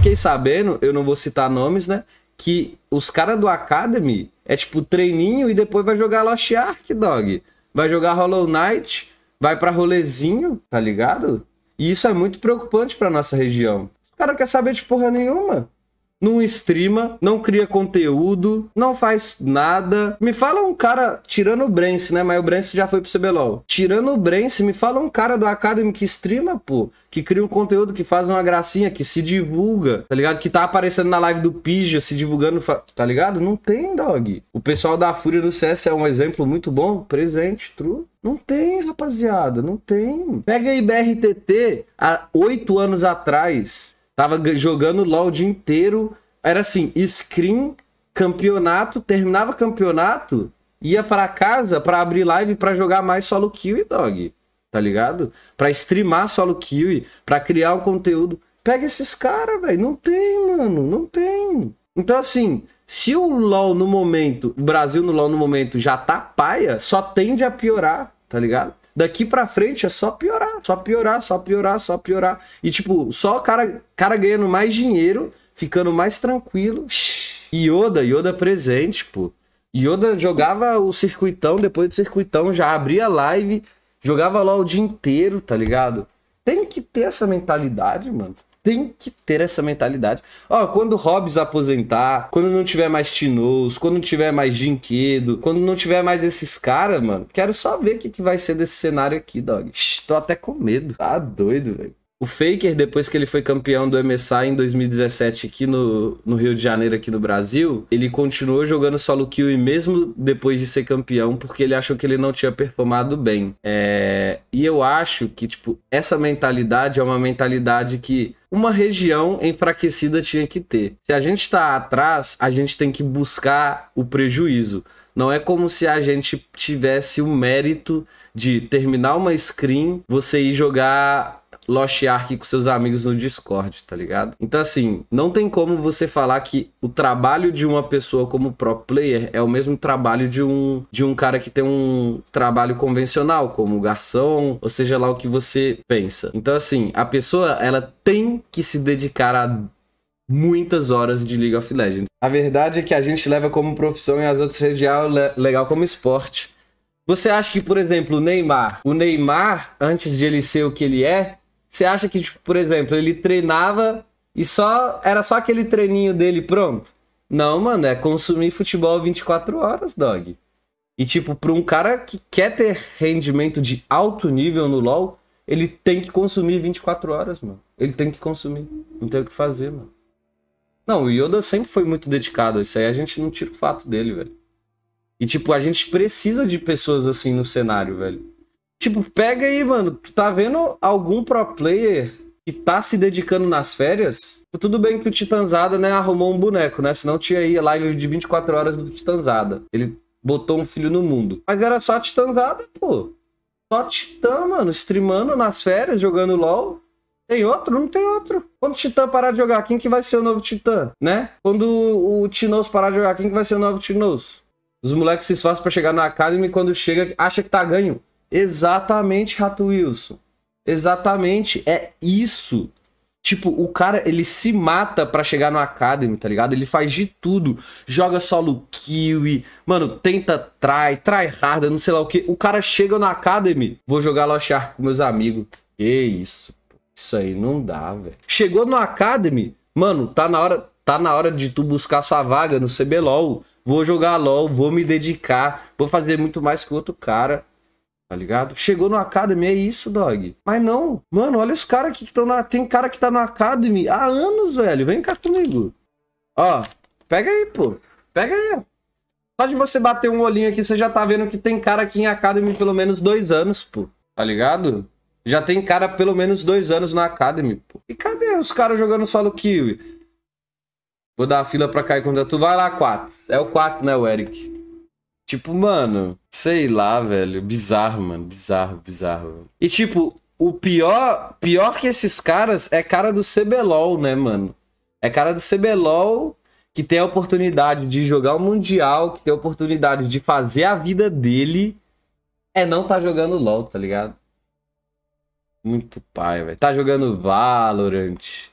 fiquei sabendo, eu não vou citar nomes, né? Que os caras do Academy é tipo treininho e depois vai jogar Lost Ark, dog. Vai jogar Hollow Knight, vai para rolezinho, tá ligado? E isso é muito preocupante para nossa região. O cara quer saber de porra nenhuma não streama, não cria conteúdo, não faz nada. Me fala um cara, tirando o Brence, né? Mas o Brence já foi pro CBLOL. Tirando o Brence, me fala um cara do Academy que streama, pô. Que cria um conteúdo, que faz uma gracinha, que se divulga, tá ligado? Que tá aparecendo na live do Pija, se divulgando, tá ligado? Não tem, dog. O pessoal da Fúria do CS é um exemplo muito bom, presente, true. Não tem, rapaziada, não tem. Pega aí BRTT há oito anos atrás. Tava jogando LOL o dia inteiro. Era assim, screen, campeonato, terminava campeonato, ia para casa para abrir live para jogar mais solo kill e dog, tá ligado? Para streamar solo kill, para criar um conteúdo. Pega esses caras, velho, não tem, mano, não tem. Então assim, se o LoL no momento, o Brasil no LoL no momento já tá paia, só tende a piorar, tá ligado? daqui pra frente é só piorar, só piorar, só piorar, só piorar. E, tipo, só o cara, cara ganhando mais dinheiro, ficando mais tranquilo. Yoda, Yoda presente, pô. Yoda jogava o circuitão, depois do circuitão já abria live, jogava lá o dia inteiro, tá ligado? Tem que ter essa mentalidade, mano tem que ter essa mentalidade. Ó, quando Hobbs aposentar, quando não tiver mais Tinous, quando não tiver mais Dinquedo, quando não tiver mais esses caras, mano, quero só ver o que, que vai ser desse cenário aqui, dog. Shhh, tô até com medo. Tá doido, velho. O Faker, depois que ele foi campeão do MSI em 2017 aqui no, no, Rio de Janeiro, aqui no Brasil, ele continuou jogando solo kill e mesmo depois de ser campeão, porque ele achou que ele não tinha performado bem. É... E eu acho que, tipo, essa mentalidade é uma mentalidade que uma região enfraquecida tinha que ter. Se a gente está atrás, a gente tem que buscar o prejuízo. Não é como se a gente tivesse o mérito de terminar uma screen, você ir jogar Lost Ark com seus amigos no Discord, tá ligado? Então, assim, não tem como você falar que o trabalho de uma pessoa como pro player é o mesmo trabalho de um, de um cara que tem um trabalho convencional, como garçom, ou seja lá o que você pensa. Então, assim, a pessoa, ela tem que se dedicar a muitas horas de League of Legends. A verdade é que a gente leva como profissão e as outras redes le legal como esporte. Você acha que, por exemplo, o Neymar, o Neymar, antes de ele ser o que ele é, você acha que, tipo, por exemplo, ele treinava e só era só aquele treininho dele pronto? Não, mano, é consumir futebol 24 horas, dog. E tipo, para um cara que quer ter rendimento de alto nível no LoL, ele tem que consumir 24 horas, mano. Ele tem que consumir, não tem o que fazer, mano. Não, o Yoda sempre foi muito dedicado a isso aí, a gente não tira o fato dele, velho. E tipo, a gente precisa de pessoas assim no cenário, velho. Tipo, pega aí, mano. Tu tá vendo algum pro player que tá se dedicando nas férias? Tipo, tudo bem que o Titanzada, né, arrumou um boneco, né? Senão tinha aí a live de 24 horas do Titanzada. Ele botou um filho no mundo. Mas era só Titanzada, pô. Só Titã, mano, streamando nas férias, jogando LOL. Tem outro? Não tem outro. Quando o Titã parar de jogar, quem que vai ser o novo Titã, né? Quando o Tinoz parar de jogar, quem que vai ser o novo Tinoz? Os moleques se esforçam para chegar na Academy quando chega, acha que tá ganho. Exatamente, Rato Wilson. Exatamente, é isso. Tipo, o cara, ele se mata para chegar no Academy, tá ligado? Ele faz de tudo. Joga solo kiwi, mano, tenta try, try hard, não sei lá o que. O cara chega no Academy, vou jogar Lost Ark com meus amigos. Que isso, isso aí não dá, velho. Chegou no Academy, mano, tá na hora, tá na hora de tu buscar sua vaga no CBLOL. Vou jogar LOL, vou me dedicar, vou fazer muito mais que o outro cara. Tá ligado? Chegou no Academy, é isso, dog. Mas não. Mano, olha os caras que estão na. Tem cara que tá no Academy há anos, velho. Vem cá comigo. Ó, pega aí, pô. Pega aí. Só de você bater um olhinho aqui, você já tá vendo que tem cara aqui em Academy pelo menos dois anos, pô. Tá ligado? Já tem cara pelo menos dois anos na Academy, pô. E cadê os caras jogando solo Kiwi? Vou dar a fila pra cair contra é tu. Vai lá, 4. É o 4, né, o Eric? Tipo, mano, sei lá, velho. Bizarro, mano. Bizarro, bizarro. E tipo, o pior, pior que esses caras é cara do CBLOL, né, mano? É cara do CBLOL que tem a oportunidade de jogar o Mundial, que tem a oportunidade de fazer a vida dele, é não tá jogando LOL, tá ligado? Muito pai, velho. Tá jogando Valorant.